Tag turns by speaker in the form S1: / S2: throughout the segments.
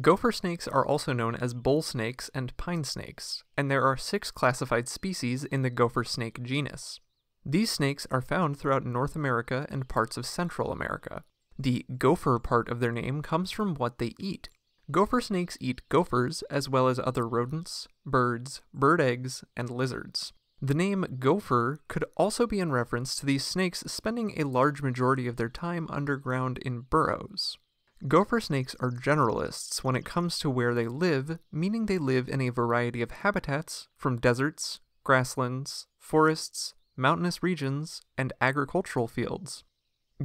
S1: Gopher snakes are also known as bull snakes and pine snakes, and there are six classified species in the gopher snake genus. These snakes are found throughout North America and parts of Central America. The gopher part of their name comes from what they eat. Gopher snakes eat gophers as well as other rodents, birds, bird eggs, and lizards. The name gopher could also be in reference to these snakes spending a large majority of their time underground in burrows. Gopher snakes are generalists when it comes to where they live, meaning they live in a variety of habitats, from deserts, grasslands, forests, mountainous regions, and agricultural fields.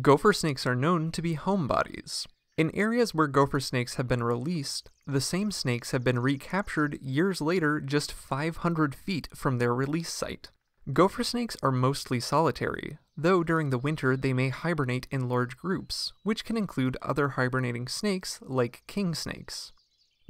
S1: Gopher snakes are known to be homebodies. In areas where gopher snakes have been released, the same snakes have been recaptured years later just 500 feet from their release site. Gopher snakes are mostly solitary, though during the winter they may hibernate in large groups, which can include other hibernating snakes like king snakes.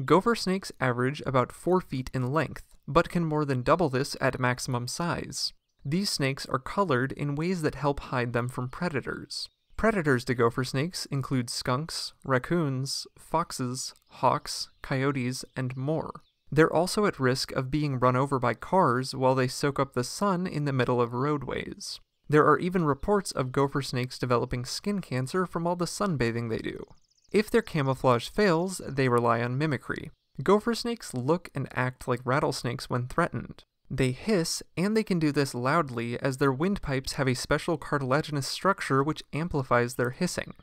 S1: Gopher snakes average about 4 feet in length, but can more than double this at maximum size. These snakes are colored in ways that help hide them from predators. Predators to gopher snakes include skunks, raccoons, foxes, hawks, coyotes, and more. They're also at risk of being run over by cars while they soak up the sun in the middle of roadways. There are even reports of gopher snakes developing skin cancer from all the sunbathing they do. If their camouflage fails, they rely on mimicry. Gopher snakes look and act like rattlesnakes when threatened. They hiss, and they can do this loudly as their windpipes have a special cartilaginous structure which amplifies their hissing.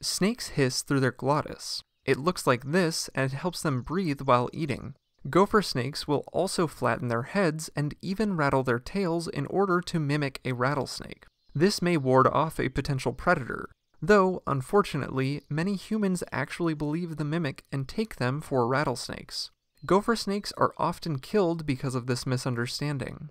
S1: Snakes hiss through their glottis. It looks like this and helps them breathe while eating. Gopher snakes will also flatten their heads and even rattle their tails in order to mimic a rattlesnake. This may ward off a potential predator, though, unfortunately, many humans actually believe the mimic and take them for rattlesnakes. Gopher snakes are often killed because of this misunderstanding.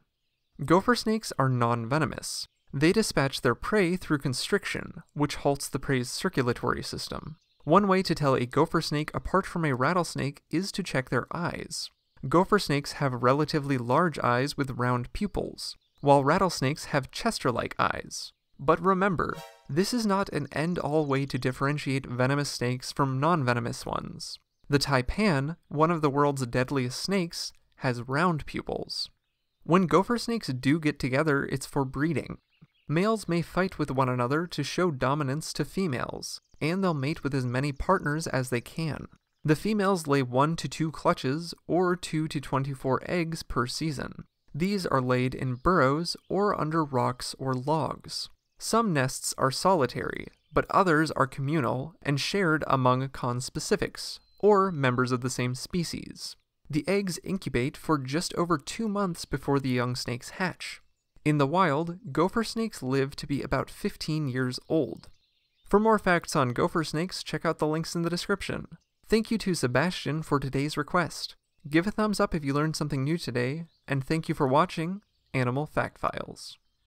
S1: Gopher snakes are non-venomous. They dispatch their prey through constriction, which halts the prey's circulatory system. One way to tell a gopher snake apart from a rattlesnake is to check their eyes. Gopher snakes have relatively large eyes with round pupils, while rattlesnakes have chester-like eyes. But remember, this is not an end-all way to differentiate venomous snakes from non-venomous ones. The taipan, one of the world's deadliest snakes, has round pupils. When gopher snakes do get together, it's for breeding. Males may fight with one another to show dominance to females, and they'll mate with as many partners as they can. The females lay 1 to 2 clutches, or 2 to 24 eggs per season. These are laid in burrows or under rocks or logs. Some nests are solitary, but others are communal and shared among conspecifics, or members of the same species. The eggs incubate for just over two months before the young snakes hatch. In the wild, gopher snakes live to be about 15 years old. For more facts on gopher snakes, check out the links in the description. Thank you to Sebastian for today's request. Give a thumbs up if you learned something new today, and thank you for watching Animal Fact Files.